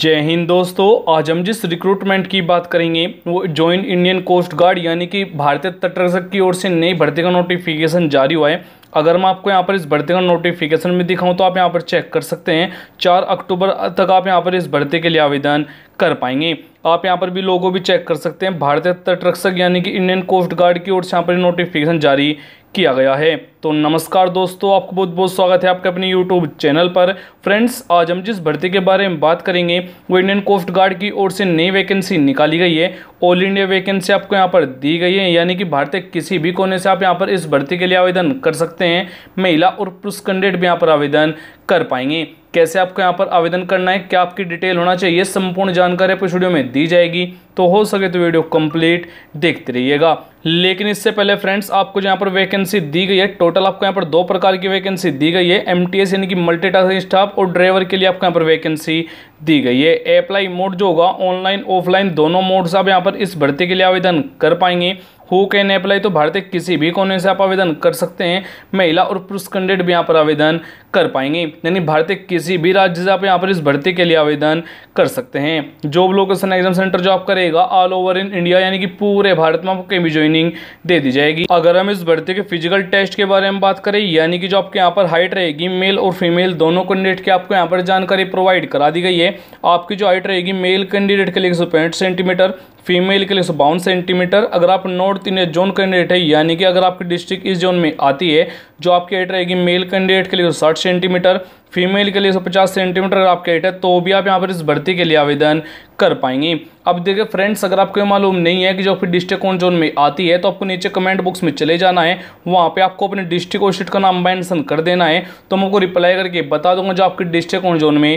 जय हिंद दोस्तों आज हम जिस रिक्रूटमेंट की बात करेंगे वो जॉइंट इंडियन कोस्ट गार्ड यानी कि भारतीय तटरक्षक की ओर से नई भर्ती का नोटिफिकेशन जारी हुआ है अगर मैं आपको यहाँ पर इस भर्ती का नोटिफिकेशन में दिखाऊँ तो आप यहाँ पर चेक कर सकते हैं चार अक्टूबर तक आप यहाँ पर इस भर्ती के लिए आवेदन कर पाएंगे आप यहाँ पर भी लोगों भी चेक कर सकते हैं भारतीय तटरक्षक यानी कि इंडियन कोस्ट गार्ड की ओर से यहाँ पर नोटिफिकेशन जारी किया गया है तो नमस्कार दोस्तों आपको बहुत बहुत स्वागत है आपके अपने यूट्यूब चैनल पर फ्रेंड्स आज हम जिस भर्ती के बारे में बात करेंगे वो इंडियन कोस्ट गार्ड की ओर से नई वैकेंसी निकाली गई है ऑल इंडिया वैकेंसी आपको यहाँ पर दी गई है यानी कि भारत के किसी भी कोने से आप यहाँ पर इस भर्ती के लिए आवेदन कर सकते हैं महिला और पुरुष कैंडिडेट भी यहाँ पर आवेदन कर पाएंगे कैसे आपको यहाँ पर आवेदन करना है क्या आपकी डिटेल होना चाहिए संपूर्ण जानकारी आपको वीडियो में दी जाएगी तो हो सके तो वीडियो कंप्लीट देखते रहिएगा लेकिन इससे पहले फ्रेंड्स आपको जहाँ पर वैकेंसी दी गई है टोटल आपको यहाँ पर दो प्रकार की वैकेंसी दी गई है एम टी एस यानी कि मल्टी स्टाफ और ड्राइवर के लिए आपको यहाँ पर वैकेंसी दी गई है अप्लाई मोड जो होगा ऑनलाइन ऑफलाइन दोनों मोड से आप यहाँ पर इस भर्ती के लिए आवेदन कर पाएंगे हु कैन अप्लाई तो भारतीय किसी भी कोने से आप आवेदन कर सकते हैं महिला और पुरुष कैंडिडेट भी यहाँ पर आवेदन कर पाएंगे यानी भारतीय किसी भी राज्य से आप यहाँ पर इस भर्ती के लिए आवेदन कर सकते हैं जॉब लोकेशन एग्जाम सेंटर जो आप करेगा ऑल ओवर इन इंडिया यानी कि पूरे भारत में आपको कहीं भी ज्वाइनिंग दे दी जाएगी अगर हम इस भर्ती के फिजिकल टेस्ट के बारे में बात करें यानी कि जो आपके यहाँ पर हाइट रहेगी मेल और फीमेल दोनों कैंडिडेट की आपको यहाँ पर जानकारी प्रोवाइड करा दी गई है आपकी जो हाइट रहेगी मेल कैंडिडेट के लिए एक सेंटीमीटर फीमेल के लिए सौ बावन सेंटीमीटर अगर आप नॉर्थ इंडिया जोन कैंडिडेट है यानी कि अगर आपकी डिस्ट्रिक्ट इस जोन में आती है जो आपकी हाइट रहेगी मेल कैंडिडेट के लिए साठ सेंटीमीटर फीमेल के लिए सौ पचास सेंटीमीटर अगर आपकी हाइट है तो भी आप यहाँ पर इस भर्ती के लिए आवेदन कर पाएंगे अब देखिए फ्रेंड्स अगर आपको मालूम नहीं है कि जो फिर डिस्ट्रिक्ट कौन जोन में आती है तो आपको नीचे कमेंट बॉक्स में चले जाना है वहाँ पे आपको अपने डिस्ट्रिक्ट और स्टेट का नाम मैंसन कर देना है तो मैं आपको रिप्लाई करके बता दूंगा जो आपकी डिस्ट्रिक्ट कौन जोन में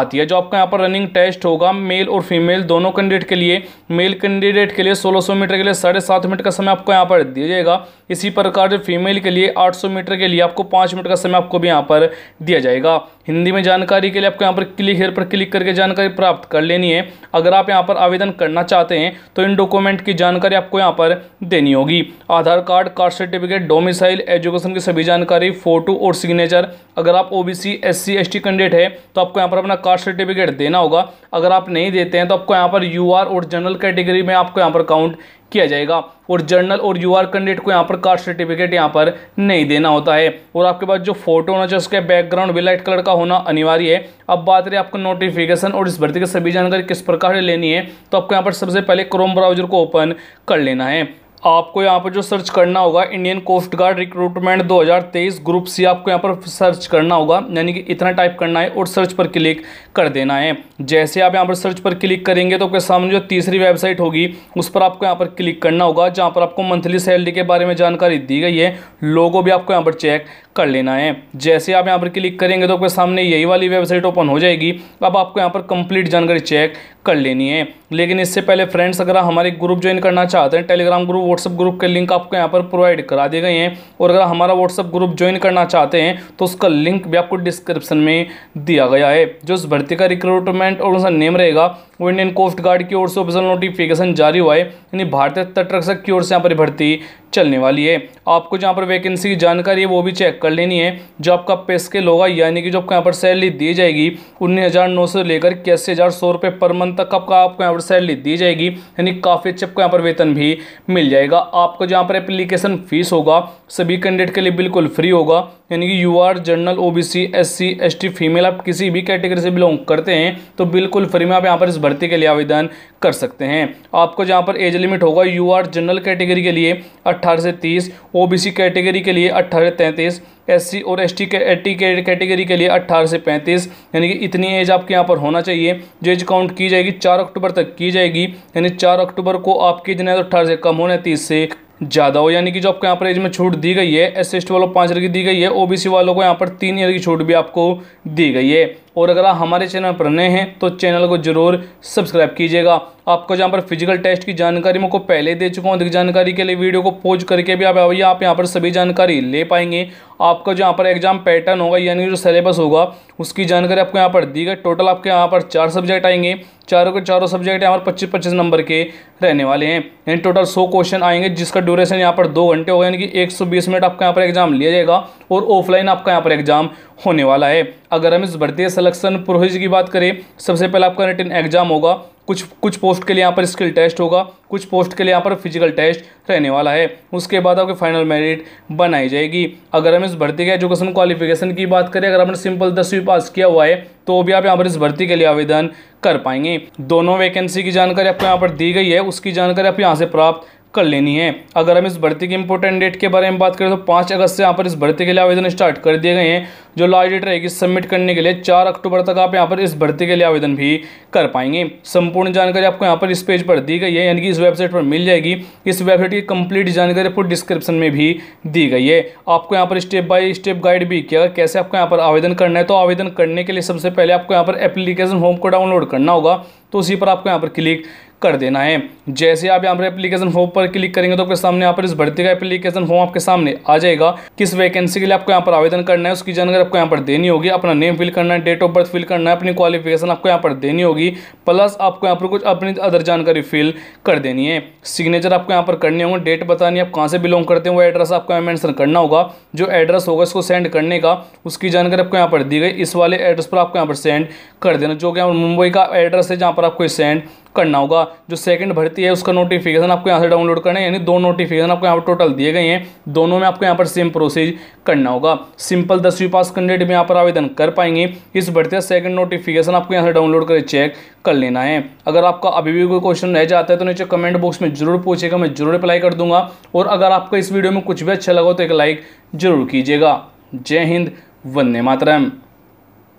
आती है जो आपका यहाँ पर रनिंग टेस्ट होगा मेल और फीमेल दोनों कैंडिडेट के लिए मेल कैंडिडेट के लिए सोलह मीटर के लिए साढ़े मिनट का समय आपको यहाँ पर दिया जाएगा इसी प्रकार जो फीमेल के लिए आठ मीटर के लिए आपको पाँच मिनट का समय आपको भी यहाँ पर दिया जाएगा हिंदी में जानकारी के लिए आपको यहाँ पर क्लिक हेयर पर क्लिक करके जानकारी प्राप्त कर लेनी है अगर आप यहाँ पर आवेदन करना चाहते हैं तो इन डॉक्यूमेंट की जानकारी आपको यहाँ पर देनी होगी Aadhaar card caste certificate domicile education की सभी जानकारी फोटो और सिग्नेचर अगर आप O B C S C S T candidate है तो आपको यहाँ पर अपना कास्ट सर्टिफिकेट देना होगा अगर आप नहीं देते हैं तो आपको यहाँ पर यू आर और जनरल कैटेगरी में आपको यहाँ पर काउंट किया जाएगा और जर्नल और यू आर कैंडिडेट को यहाँ पर कास्ट सर्टिफिकेट यहाँ पर नहीं देना होता है और आपके पास जो फोटो होना चाहिए उसके बैकग्राउंड भी लाइट कलर का होना अनिवार्य है अब बात रही आपको नोटिफिकेशन और इस भर्ती की सभी जानकारी किस प्रकार लेनी है तो आपको यहाँ पर सबसे पहले क्रोम ब्राउजर को ओपन कर लेना है आपको यहाँ पर जो सर्च करना होगा Indian coast guard recruitment 2023 group C आपको यहाँ पर सर्च करना होगा यानी कि इतना टाइप करना है और सर्च पर क्लिक कर देना है जैसे आप यहाँ पर सर्च पर क्लिक करेंगे तो आपके सामने जो तीसरी वेबसाइट होगी उस पर आपको यहाँ पर क्लिक करना होगा जहाँ पर आपको मंथली सैलरी के बारे में जानकारी दी गई है लोगों भी आपको यहाँ पर चेक कर लेना है जैसे आप यहाँ पर क्लिक करेंगे तो आपके सामने यही वाली वेबसाइट ओपन हो जाएगी अब आपको यहाँ पर कंप्लीट जानकारी चेक कर लेनी है लेकिन इससे पहले फ्रेंड्स अगर हमारे ग्रुप ज्वाइन करना चाहते हैं टेलीग्राम ग्रुप व्हाट्सअप ग्रुप के लिंक आपको यहाँ पर प्रोवाइड करा दिए गए हैं और अगर हमारा व्हाट्सअप ग्रुप ज्वाइन करना चाहते हैं तो उसका लिंक भी आपको डिस्क्रिप्शन में दिया गया है जो इस भर्ती का रिक्रूटमेंट और उसका नेम रहेगा वो इंडियन कोस्ट गार्ड की ओर से ऑफिसल नोटिफिकेशन जारी हुआ है यानी भारतीय तटरक्षक की ओर से यहाँ पर भर्ती चलने वाली है आपको जहाँ पर वैकेंसी की जानकारी है वो भी चेक कर लेनी है जो आपका पे स्केल होगा यानी कि जो आपको यहाँ पर सैलरी दी जाएगी उन्नीस हज़ार नौ सौ लेकर इक्यासी हज़ार सौ रुपये पर मंथ तक आपका आपको यहाँ पर सैलरी दी जाएगी यानी काफ़ी अच्छे आपको यहाँ पर वेतन भी मिल जाएगा आपको जहाँ पर एप्लीकेशन फीस होगा सभी कैंडिडेट के लिए बिल्कुल फ्री होगा यानी कि U R general O B C S C S T female आप किसी भी कैटेगरी से बिलोंग करते हैं तो बिल्कुल फ्री में आप यहाँ पर इस भर्ती के लिए आवेदन कर सकते हैं आपको जहाँ पर एज लिमिट होगा यू आर जनरल कैटेगरी के लिए अट्ठारह से तीस ओ बी सी कैटेगरी के लिए अट्ठारह से तैंतीस एस सी और एस टी कैटेगरी के लिए अट्ठारह से पैंतीस यानी कि इतनी एज आपके यहाँ पर होना चाहिए जो एज काउंट की जाएगी चार अक्टूबर तक की जाएगी यानी चार अक्टूबर को आपकी जिन्हें तो अट्ठारह से कम होना है तीस से ज़्यादा हो यानी कि जो आपको यहाँ पर एज में छूट दी गई है एस एस वालों को पाँच ईयर की दी गई है ओबीसी वालों को यहाँ पर तीन ईयर की छूट भी आपको दी गई है और अगर आप हमारे चैनल पर नए हैं तो चैनल को जरूर सब्सक्राइब कीजिएगा आपको जहाँ पर फिजिकल टेस्ट की जानकारी मैं को पहले दे चुका हूँ अधिक जानकारी के लिए वीडियो को पोज करके भी आप आप यहाँ पर सभी जानकारी ले पाएंगे आपका जो यहाँ पर एग्जाम पैटर्न होगा यानी जो सिलेबस होगा उसकी जानकारी आपको यहाँ पर दी गई टोटल आपके यहाँ पर चार सब्जेक्ट आएंगे चारों के चारों सब्जेक्ट यहाँ पर पच्चीस पच्चीस नंबर के रहने वाले हैं यानी टोटल सौ क्वेश्चन आएंगे जिसका ड्यूरेशन यहाँ पर दो घंटे होगा यानी कि एक सौ बीस मिनट आपका यहाँ पर एग्जाम लिया जाएगा और ऑफलाइन आपका यहाँ पर एग्जाम होने वाला है अगर हम इस भर्ती सलेक्शन प्रोसेस की बात करें सबसे पहले आपका रिटर्न एग्जाम होगा कुछ कुछ पोस्ट के लिए यहाँ पर स्किल टेस्ट होगा कुछ पोस्ट के लिए यहाँ पर फिजिकल टेस्ट रहने वाला है उसके बाद आपके फाइनल मेरिट बनाई जाएगी अगर हम इस भर्ती के एजुकेशन क्वालिफिकेशन की बात करें अगर आपने सिंपल दसवीं पास किया हुआ है तो भी आप यहाँ पर इस भर्ती के लिए आवेदन कर पाएंगे दोनों वैकेंसी की जानकारी आपको यहाँ पर दी गई है उसकी जानकारी आप यहाँ से प्राप्त कर लेनी है अगर हम इस भर्ती के इंपोर्टेंट डेट के बारे में बात करें तो पाँच अगस्त से यहाँ पर इस भर्ती के लिए आवेदन स्टार्ट कर दिए गए हैं जो लास्ट डेट रहेगी सबमिट करने के लिए चार अक्टूबर तक आप यहाँ पर इस भर्ती के लिए आवेदन भी कर पाएंगे संपूर्ण जानकारी आपको यहाँ पर इस पेज पर दी गई है यानी कि इस वेबसाइट पर मिल जाएगी इस वेबसाइट की कंप्लीट जानकारी आपको डिस्क्रिप्शन में भी दी गई है आपको यहाँ पर स्टेप बाय स्टेप गाइड भी किया कैसे आपको यहाँ पर आवेदन करना है तो आवेदन करने के लिए सबसे पहले आपको यहाँ पर एप्लीकेशन होम को डाउनलोड करना होगा तो उसी पर आपको यहाँ पर क्लिक कर देना है जैसे आप यहाँ पर एप्लीकेशन फॉर्म पर क्लिक करेंगे तो आपके सामने यहाँ पर इस भर्ती का एप्लीकेशन फॉर्म आपके सामने आ जाएगा किस वैकेंसी के लिए आपको यहाँ पर आवेदन करना है उसकी जानकारी आपको यहाँ पर देनी होगी अपना नेम फिल करना है डेट ऑफ बर्थ फिल करना है अपनी क्वालिफिकेशन आपको यहाँ पर देनी होगी प्लस आपको यहाँ पर कुछ अपनी अदर जानकारी फिल कर देनी है सिग्नेचर आपको यहाँ पर करनी होंगे डेट बतानी आप कहाँ से बिलोंग करते हैं वो एड्रेस आपको यहाँ मैंसन करना होगा जो एड्रेस होगा इसको सेंड करने का उसकी जानकारी आपको यहाँ पर दी गई इस वाले एड्रेस पर आपको यहाँ पर सेंड कर देना जो कि मुंबई का एड्रेस है जहाँ पर आपको सेंड करना होगा जो सेकंड भर्ती है उसका नोटिफिकेशन आपको यहाँ से डाउनलोड करना है यानी दो नोटिफिकेशन आपको यहाँ पर टोटल दिए गए हैं दोनों में आपको यहाँ पर सेम प्रोसेस करना होगा सिंपल दसवीं पास कैंडिडेट में यहाँ पर आवेदन कर पाएंगे इस भर्ती का सेकंड नोटिफिकेशन आपको यहाँ से डाउनलोड कर चेक कर लेना है अगर आपका अभी भी कोई क्वेश्चन रह जाता है तो नीचे कमेंट बॉक्स में जरूर पूछेगा मैं जरूर अप्लाई कर दूंगा और अगर आपको इस वीडियो में कुछ भी अच्छा लगा तो एक लाइक जरूर कीजिएगा जय हिंद वंदे मातरम